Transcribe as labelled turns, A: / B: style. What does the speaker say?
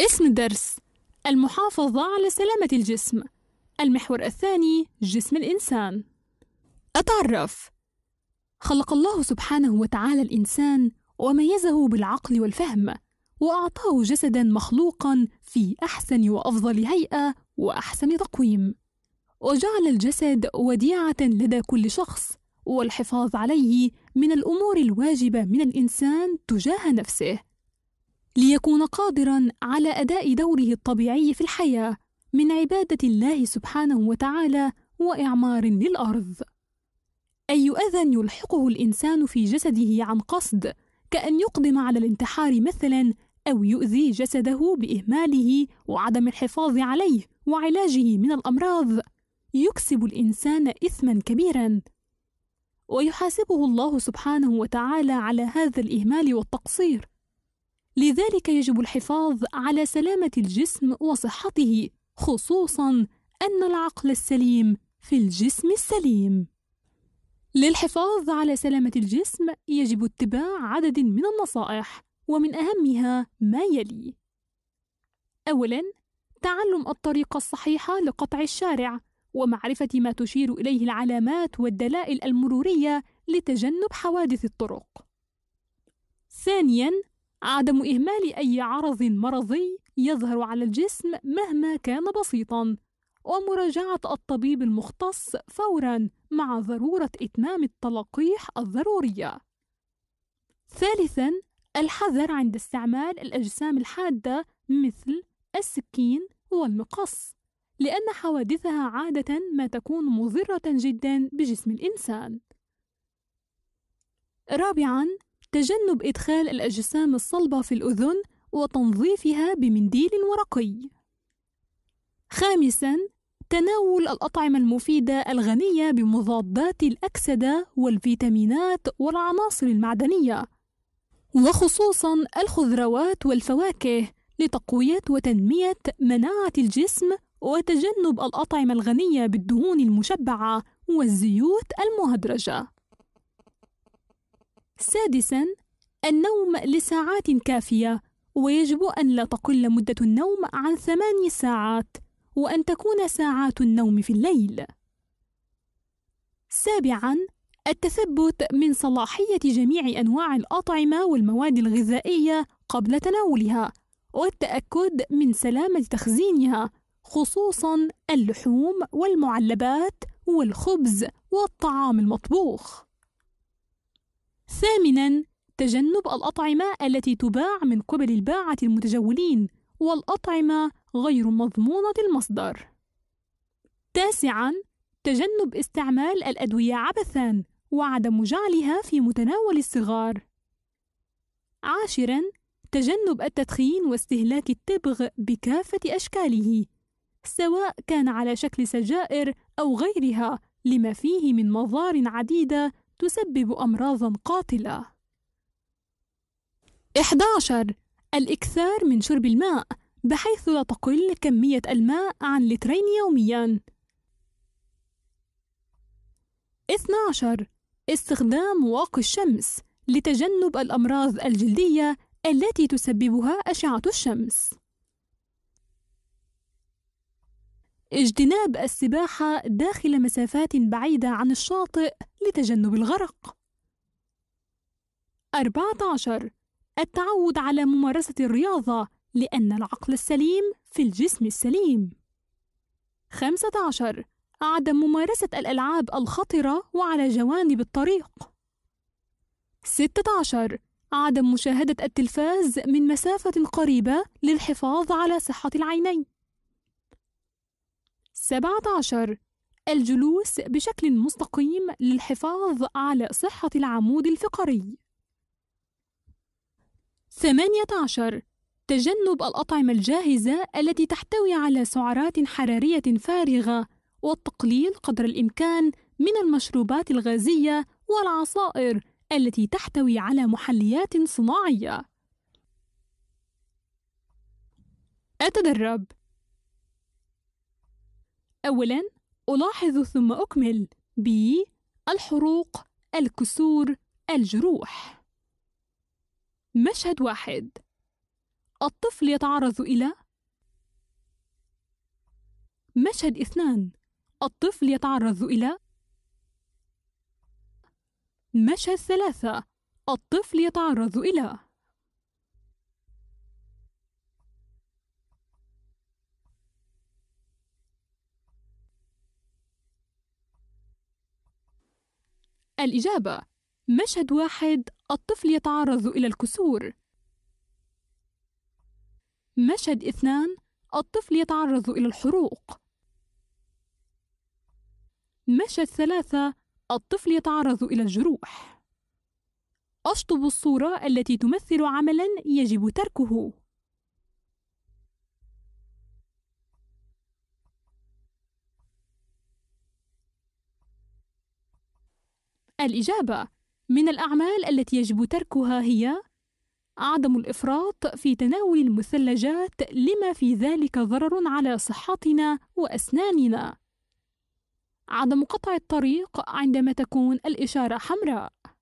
A: اسم درس المحافظة على سلامة الجسم المحور الثاني جسم الإنسان أتعرف خلق الله سبحانه وتعالى الإنسان وميزه بالعقل والفهم وأعطاه جسدا مخلوقا في أحسن وأفضل هيئة وأحسن تقويم وجعل الجسد وديعة لدى كل شخص والحفاظ عليه من الأمور الواجبة من الإنسان تجاه نفسه ليكون قادرا على اداء دوره الطبيعي في الحياه من عباده الله سبحانه وتعالى واعمار للارض اي اذى يلحقه الانسان في جسده عن قصد كان يقدم على الانتحار مثلا او يؤذي جسده باهماله وعدم الحفاظ عليه وعلاجه من الامراض يكسب الانسان اثما كبيرا ويحاسبه الله سبحانه وتعالى على هذا الاهمال والتقصير لذلك يجب الحفاظ على سلامة الجسم وصحته خصوصا أن العقل السليم في الجسم السليم للحفاظ على سلامة الجسم يجب اتباع عدد من النصائح ومن أهمها ما يلي أولا تعلم الطريقة الصحيحة لقطع الشارع ومعرفة ما تشير إليه العلامات والدلائل المرورية لتجنب حوادث الطرق ثانيا عدم إهمال أي عرض مرضي يظهر على الجسم مهما كان بسيطًا، ومراجعة الطبيب المختص فورًا مع ضرورة إتمام التلقيح الضرورية. ثالثًا، الحذر عند استعمال الأجسام الحادة مثل السكين والمقص، لأن حوادثها عادة ما تكون مضرة جدًا بجسم الإنسان. رابعًا، تجنب إدخال الأجسام الصلبة في الأذن وتنظيفها بمنديل ورقي. خامساً: تناول الأطعمة المفيدة الغنية بمضادات الأكسدة والفيتامينات والعناصر المعدنية، وخصوصًا الخضروات والفواكه لتقوية وتنمية مناعة الجسم وتجنب الأطعمة الغنية بالدهون المشبعة والزيوت المهدرجة. سادسا النوم لساعات كافية ويجب أن لا تقل مدة النوم عن ثماني ساعات وأن تكون ساعات النوم في الليل سابعا التثبت من صلاحية جميع أنواع الأطعمة والمواد الغذائية قبل تناولها والتأكد من سلامة تخزينها خصوصا اللحوم والمعلبات والخبز والطعام المطبوخ ثامنا تجنب الأطعمة التي تباع من قبل الباعة المتجولين والأطعمة غير مضمونة المصدر. تاسعاً تجنب استعمال الأدوية عبثاً وعدم جعلها في متناول الصغار. عاشراً تجنب التدخين واستهلاك التبغ بكافة أشكاله، سواء كان على شكل سجائر أو غيرها لما فيه من مضار عديدة تسبب أمراضا قاتلة 11 الإكثار من شرب الماء بحيث لا تقل كمية الماء عن لترين يوميا 12 استخدام واقي الشمس لتجنب الأمراض الجلدية التي تسببها أشعة الشمس اجتناب السباحة داخل مسافات بعيدة عن الشاطئ لتجنب الغرق. 14 التعود على ممارسة الرياضة لأن العقل السليم في الجسم السليم. 15 عدم ممارسة الألعاب الخطرة وعلى جوانب الطريق. 16 عدم مشاهدة التلفاز من مسافة قريبة للحفاظ على صحة العينين. 17 الجلوس بشكل مستقيم للحفاظ على صحة العمود الفقري 18 تجنب الأطعمة الجاهزة التي تحتوي على سعرات حرارية فارغة والتقليل قدر الإمكان من المشروبات الغازية والعصائر التي تحتوي على محليات صناعية. أتدرب أولاً ألاحظ ثم أكمل ب الحروق الكسور الجروح مشهد واحد الطفل يتعرض إلى مشهد اثنان الطفل يتعرض إلى مشهد ثلاثة الطفل يتعرض إلى الإجابة مشهد واحد الطفل يتعرض إلى الكسور مشهد اثنان الطفل يتعرض إلى الحروق مشهد ثلاثة الطفل يتعرض إلى الجروح أشطب الصورة التي تمثل عملا يجب تركه الإجابة من الأعمال التي يجب تركها هي عدم الإفراط في تناول المثلجات لما في ذلك ضرر على صحتنا وأسناننا عدم قطع الطريق عندما تكون الإشارة حمراء